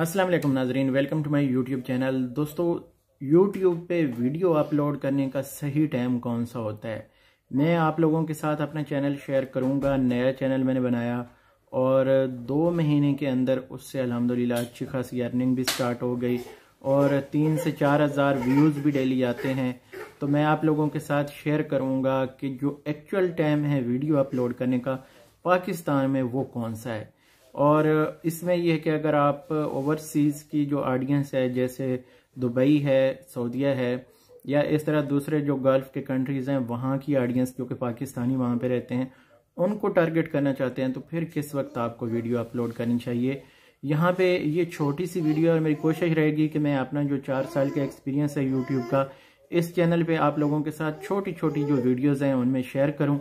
अस्सलाम वालेकुम नाजरीन welcome to my YouTube channel दोस्तों यूट्यूब पे वीडियो अपलोड करने का सही टाइम कौन सा होता है मैं आप लोगों के साथ अपना चैनल शेयर करूंगा नया चैनल मैंने बनाया और दो महीने के अंदर उससे अल्हम्दुलिल्लाह अच्छी खासी अर्निंग भी स्टार्ट हो गई और तीन से चार हज़ार व्यूज़ भी डेली आते हैं तो मैं आप लोगों के साथ शेयर करूँगा कि जो एक्चुअल टाइम है वीडियो अपलोड करने का पाकिस्तान में वो कौन सा है और इसमें यह है कि अगर आप ओवरसीज़ की जो ऑडियंस है जैसे दुबई है सऊदिया है या इस तरह दूसरे जो गल्फ़ के कंट्रीज़ हैं वहाँ की ऑडियंस जो कि पाकिस्तानी वहाँ पे रहते हैं उनको टारगेट करना चाहते हैं तो फिर किस वक्त आपको वीडियो अपलोड करनी चाहिए यहाँ पे ये छोटी सी वीडियो और मेरी कोशिश रहेगी कि मैं अपना जो चार साल का एक्सपीरियंस है यूट्यूब का इस चैनल पे आप लोगों के साथ छोटी छोटी जो वीडियोज़ हैं उनमें शेयर करूँ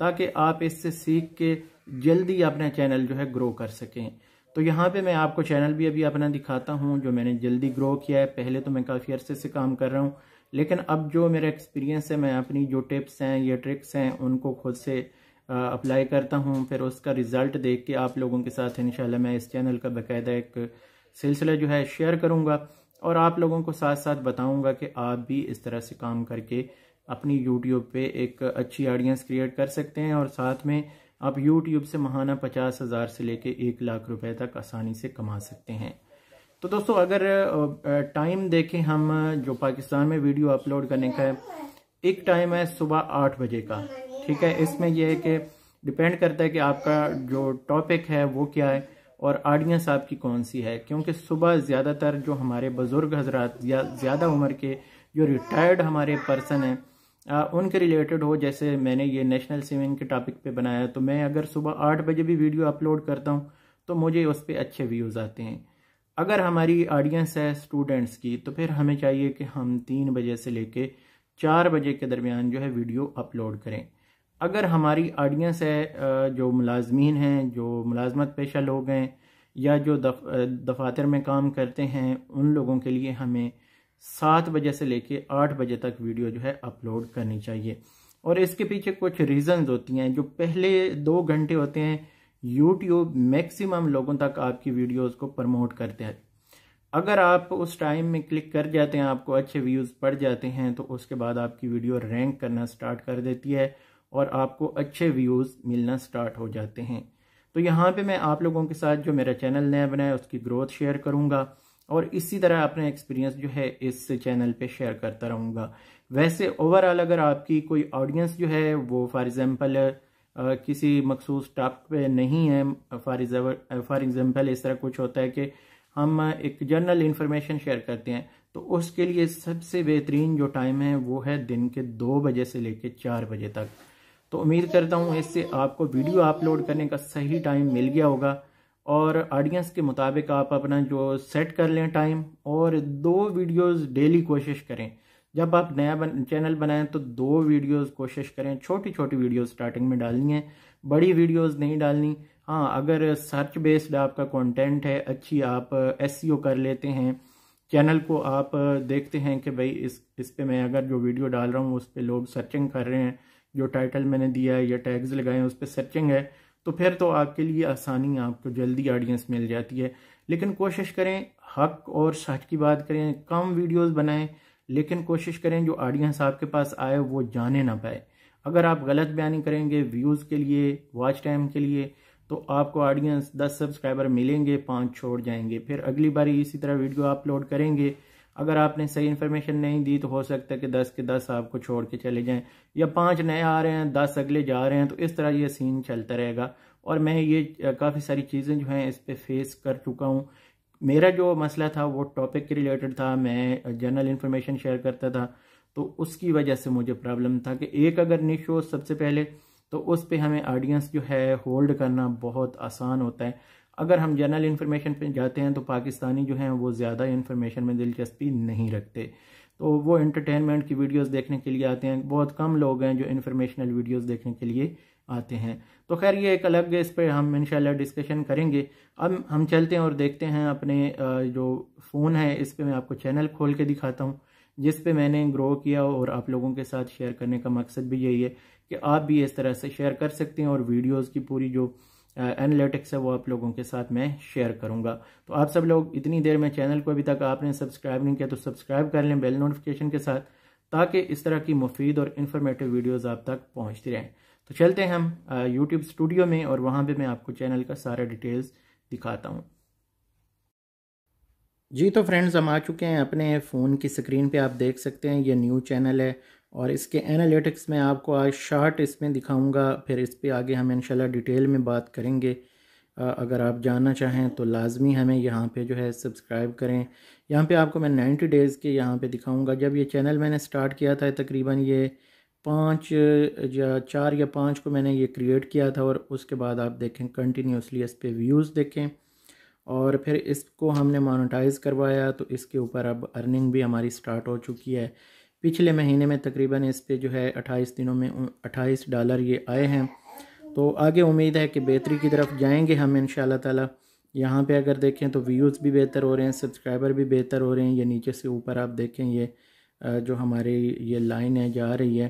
ताकि आप इससे सीख के जल्दी अपना चैनल जो है ग्रो कर सकें तो यहाँ पे मैं आपको चैनल भी अभी अपना दिखाता हूँ जो मैंने जल्दी ग्रो किया है पहले तो मैं काफ़ी अरसे से काम कर रहा हूँ लेकिन अब जो मेरा एक्सपीरियंस है मैं अपनी जो टिप्स हैं या ट्रिक्स हैं उनको खुद से अप्लाई करता हूँ फिर उसका रिज़ल्ट देख के आप लोगों के साथ इन मैं इस चैनल का बाकायदा एक सिलसिला जो है शेयर करूँगा और आप लोगों को साथ साथ बताऊँगा कि आप भी इस तरह से काम करके अपनी यूट्यूब पे एक अच्छी ऑडियंस क्रिएट कर सकते हैं और साथ में आप यूट्यूब से महाना पचास हज़ार से लेके एक लाख रुपए तक आसानी से कमा सकते हैं तो दोस्तों अगर टाइम देखें हम जो पाकिस्तान में वीडियो अपलोड करने का है एक टाइम है सुबह आठ बजे का ठीक है इसमें यह है कि डिपेंड करता है कि आपका जो टॉपिक है वो क्या है और ऑडियंस आपकी कौन सी है क्योंकि सुबह ज़्यादातर जो हमारे बुज़ुर्ग हजरात या ज़्यादा उम्र के जो रिटायर्ड हमारे पर्सन हैं उनके रिलेटेड हो जैसे मैंने ये नेशनल स्विमिंग के टॉपिक पे बनाया तो मैं अगर सुबह आठ बजे भी वीडियो अपलोड करता हूँ तो मुझे उस पर अच्छे व्यूज़ आते हैं अगर हमारी ऑडियंस है स्टूडेंट्स की तो फिर हमें चाहिए कि हम तीन बजे से लेके चार बजे के दरमियान जो है वीडियो अपलोड करें अगर हमारी ऑडियंस है जो मुलाजमीन हैं जो मुलाजमत पेशा लोग हैं या जो दफ, दफातर में काम करते हैं उन लोगों के लिए हमें सात बजे से लेके आठ बजे तक वीडियो जो है अपलोड करनी चाहिए और इसके पीछे कुछ रीजंस होती हैं जो पहले दो घंटे होते हैं यूट्यूब मैक्सिमम लोगों तक आपकी वीडियोस को प्रमोट करते हैं अगर आप उस टाइम में क्लिक कर जाते हैं आपको अच्छे व्यूज़ पड़ जाते हैं तो उसके बाद आपकी वीडियो रैंक करना स्टार्ट कर देती है और आपको अच्छे व्यूज़ मिलना स्टार्ट हो जाते हैं तो यहाँ पे मैं आप लोगों के साथ जो मेरा चैनल नया बनाया उसकी ग्रोथ शेयर करूंगा और इसी तरह अपना एक्सपीरियंस जो है इस चैनल पे शेयर करता रहूँगा वैसे ओवरऑल अगर आपकी कोई ऑडियंस जो है वो फॉर एग्ज़ाम्पल किसी मखसूस टॉप पे नहीं है फॉर एग्ज़ाम्पल इस तरह कुछ होता है कि हम एक जनरल इन्फॉर्मेशन शेयर करते हैं तो उसके लिए सबसे बेहतरीन जो टाइम है वो है दिन के दो बजे से लेकर चार बजे तक तो उम्मीद करता हूँ इससे आपको वीडियो अपलोड करने का सही टाइम मिल गया होगा और ऑडियंस के मुताबिक आप अपना जो सेट कर लें टाइम और दो वीडियोस डेली कोशिश करें जब आप नया बन, चैनल बनाएं तो दो वीडियोस कोशिश करें छोटी छोटी वीडियोस स्टार्टिंग में डालनी है बड़ी वीडियोस नहीं डालनी हाँ अगर सर्च बेस्ड आपका कंटेंट है अच्छी आप एस e कर लेते हैं चैनल को आप देखते हैं कि भाई इस इस पर मैं अगर जो वीडियो डाल रहा हूँ उस पर लोग सर्चिंग कर रहे हैं जो टाइटल मैंने दिया है या टैग्स लगाए हैं उस पर सर्चिंग है तो फिर तो आपके लिए आसानी आपको जल्दी ऑडियंस मिल जाती है लेकिन कोशिश करें हक और सच की बात करें कम वीडियोस बनाएं लेकिन कोशिश करें जो ऑडियंस आपके पास आए वो जाने ना पाए अगर आप गलत बयानी करेंगे व्यूज़ के लिए वॉच टाइम के लिए तो आपको ऑडियंस 10 सब्सक्राइबर मिलेंगे पाँच छोड़ जाएंगे फिर अगली बार इसी तरह वीडियो अपलोड करेंगे अगर आपने सही इन्फॉर्मेशन नहीं दी तो हो सकता है कि दस के दस आपको छोड़ के चले जाएं या पांच नए आ रहे हैं दस अगले जा रहे हैं तो इस तरह ये सीन चलता रहेगा और मैं ये काफ़ी सारी चीज़ें जो हैं इस पर फेस कर चुका हूँ मेरा जो मसला था वो टॉपिक के रिलेटेड था मैं जनरल इन्फॉर्मेशन शेयर करता था तो उसकी वजह से मुझे प्रॉब्लम था कि एक अगर निश हो सबसे पहले तो उस पर हमें ऑडियंस जो है होल्ड करना बहुत आसान होता है अगर हम जनरल इन्फॉर्मेशन पे जाते हैं तो पाकिस्तानी जो हैं वो ज़्यादा इन्फॉर्मेशन में दिलचस्पी नहीं रखते तो वो एंटरटेनमेंट की वीडियोस देखने के लिए आते हैं बहुत कम लोग हैं जो इन्फॉर्मेशनल वीडियोस देखने के लिए आते हैं तो खैर ये एक अलग इस पर हम इंशाल्लाह डिस्कशन करेंगे अब हम चलते हैं और देखते हैं अपने जो फ़ोन है इस पर मैं आपको चैनल खोल के दिखाता हूँ जिस पर मैंने ग्रो किया और आप लोगों के साथ शेयर करने का मकसद भी यही है कि आप भी इस तरह से शेयर कर सकते हैं और वीडियोज़ की पूरी जो एनालिटिक्स है वो आप लोगों के साथ मैं शेयर करूंगा तो आप सब लोग इतनी देर में चैनल को अभी तक आपने सब्सक्राइब नहीं किया तो सब्सक्राइब कर लें बेल नोटिफिकेशन के साथ ताकि इस तरह की मुफीद और इन्फॉर्मेटिव वीडियोज़ आप तक पहुंचती रहें तो चलते हैं हम यूट्यूब स्टूडियो में और वहां पर मैं आपको चैनल का सारा डिटेल्स दिखाता हूँ जी तो फ्रेंड्स हम आ चुके हैं अपने फ़ोन की स्क्रीन पे आप देख सकते हैं ये न्यू चैनल है और इसके एनालिटिक्स में आपको आज शार्ट इसमें दिखाऊंगा फिर इस पर आगे हम इंशाल्लाह डिटेल में बात करेंगे अगर आप जानना चाहें तो लाजमी हमें यहाँ पे जो है सब्सक्राइब करें यहाँ पे आपको मैं 90 डेज़ के यहाँ पे दिखाऊंगा जब ये चैनल मैंने स्टार्ट किया था तकरीबन ये पाँच या चार या पाँच को मैंने ये क्रिएट किया था और उसके बाद आप देखें कंटिन्यूसली इस पर व्यूज़ देखें और फिर इसको हमने मोनोटाइज करवाया तो इसके ऊपर अब अर्निंग भी हमारी स्टार्ट हो चुकी है पिछले महीने में तकरीबन इस पर जो है अट्ठाईस दिनों में अट्ठाईस डॉलर ये आए हैं तो आगे उम्मीद है कि बेहतरी की तरफ जाएंगे हम इन ताला यहाँ पे अगर देखें तो व्यूज़ भी बेहतर हो रहे हैं सब्सक्राइबर भी बेहतर हो रहे हैं ये नीचे से ऊपर आप देखें ये जो हमारे ये लाइन है जा रही है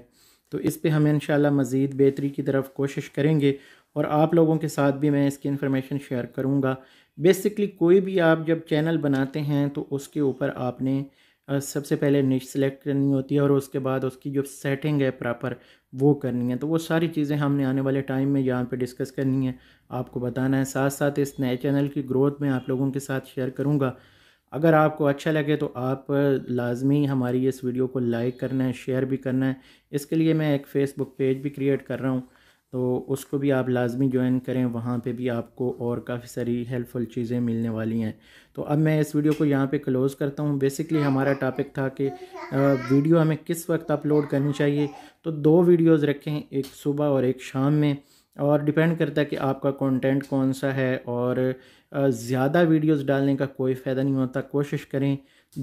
तो इस पर हम इन मज़ीद बेहतरी की तरफ कोशिश करेंगे और आप लोगों के साथ भी मैं इसकी इन्फॉर्मेशन शेयर करूँगा बेसिकली कोई भी आप जब चैनल बनाते हैं तो उसके ऊपर आपने सबसे पहले निश सेलेक्ट करनी होती है और उसके बाद उसकी जो सेटिंग है प्रॉपर वो करनी है तो वो सारी चीज़ें हमने आने वाले टाइम में यहाँ पे डिस्कस करनी है आपको बताना है साथ साथ इस नए चैनल की ग्रोथ में आप लोगों के साथ शेयर करूँगा अगर आपको अच्छा लगे तो आप लाजमी हमारी इस वीडियो को लाइक करना है शेयर भी करना है इसके लिए मैं एक फ़ेसबुक पेज भी क्रिएट कर रहा हूँ तो उसको भी आप लाजमी ज्वाइन करें वहाँ पे भी आपको और काफ़ी सारी हेल्पफुल चीज़ें मिलने वाली हैं तो अब मैं इस वीडियो को यहाँ पे क्लोज़ करता हूँ बेसिकली हमारा टॉपिक था कि वीडियो हमें किस वक्त अपलोड करनी चाहिए तो दो वीडियोस रखें एक सुबह और एक शाम में और डिपेंड करता है कि आपका कंटेंट कौन सा है और ज़्यादा वीडियोज़ डालने का कोई फ़ायदा नहीं होता कोशिश करें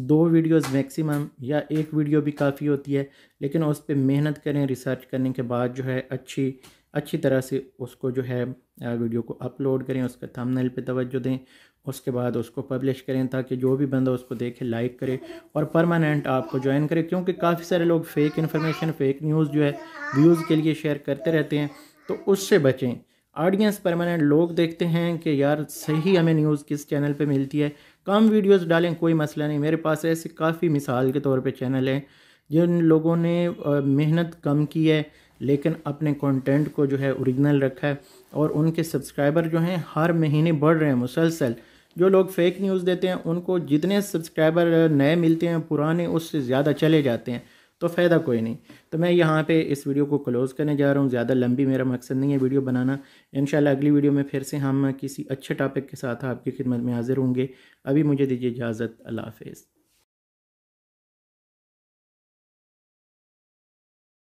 दो वीडियोस मैक्सिमम या एक वीडियो भी काफ़ी होती है लेकिन उस पर मेहनत करें रिसर्च करने के बाद जो है अच्छी अच्छी तरह से उसको जो है वीडियो को अपलोड करें उसका थंबनेल पे तवज्जो दें उसके बाद उसको पब्लिश करें ताकि जो भी बंदा उसको देखे लाइक करे और परमानेंट आपको ज्वाइन करे क्योंकि काफ़ी सारे लोग फेक इन्फॉर्मेशन फेक न्यूज़ जो है व्यूज़ के लिए शेयर करते रहते हैं तो उससे बचें ऑडियंस परमानेंट लोग देखते हैं कि यार सही हमें न्यूज़ किस चैनल पर मिलती है कम वीडियोज़ डालें कोई मसला नहीं मेरे पास ऐसे काफ़ी मिसाल के तौर पर चैनल हैं जिन लोगों ने मेहनत कम की है लेकिन अपने कंटेंट को जो है ओरिजिनल रखा है और उनके सब्सक्राइबर जो हैं हर महीने बढ़ रहे हैं मुसलसल जो लोग फेक न्यूज़ देते हैं उनको जितने सब्सक्राइबर नए मिलते हैं पुराने उससे ज़्यादा चले जाते हैं तो फ़ायदा कोई नहीं तो मैं यहाँ पे इस वीडियो को क्लोज़ करने जा रहा हूँ ज़्यादा लंबी मेरा मकसद नहीं है वीडियो बनाना इन अगली वीडियो में फिर से हम किसी अच्छे टॉपिक के साथ आपकी खिदमत में हाज़िर होंगे अभी मुझे दीजिए इजाज़त अल्लाह हाफिज़